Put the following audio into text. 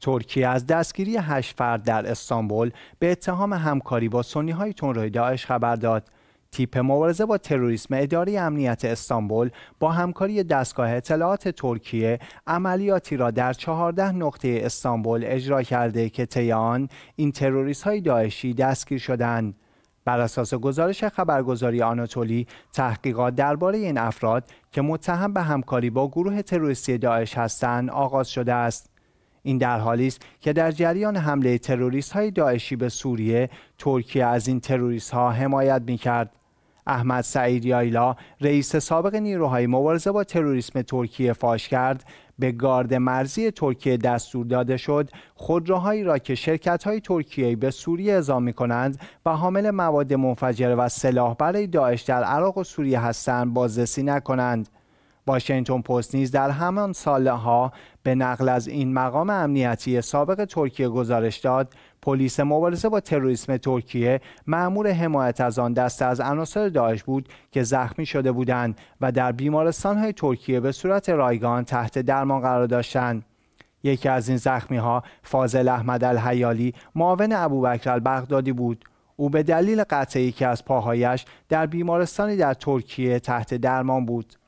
ترکیه از دستگیری هشت فرد در استانبول به اتهام همکاری با سنی های رای داعش خبر داد. تیپ مبارزه با تروریسم اداره امنیت استانبول با همکاری دستگاه اطلاعات ترکیه عملیاتی را در 14 نقطه استانبول اجرا کرده که طی آن این تروریست های داعشی دستگیر شدند. بر اساس گزارش خبرگزاری آناتولی تحقیقات درباره این افراد که متهم به همکاری با گروه تروریستی داعش هستند آغاز شده است. این در حالی است که در جریان حمله تروریست های داعشی به سوریه ترکیه از این تروریست ها حمایت می کرد. احمد سعید یایلا رئیس سابق نیروهای مبارزه با تروریسم ترکیه فاش کرد به گارد مرزی ترکیه دستور داده شد خودروهایی را که شرکت های ترکیه به سوریه اعزام می کنند و حامل مواد منفجره و سلاح برای داعش در عراق و سوریه هستند بازرسی نکنند واشنگتن پست نیز در همان سالها به نقل از این مقام امنیتی سابق ترکیه گزارش داد پلیس مبارزه با تروریسم ترکیه مأمور حمایت از آن دسته از عناصر داعش بود که زخمی شده بودند و در بیمارستان های ترکیه به صورت رایگان تحت درمان قرار داشتند یکی از این زخمی ها فاضل احمد الحیالی معاون ابوبکر البغدادی بود او به دلیل قطعی یکی از پاهایش در بیمارستانی در ترکیه تحت درمان بود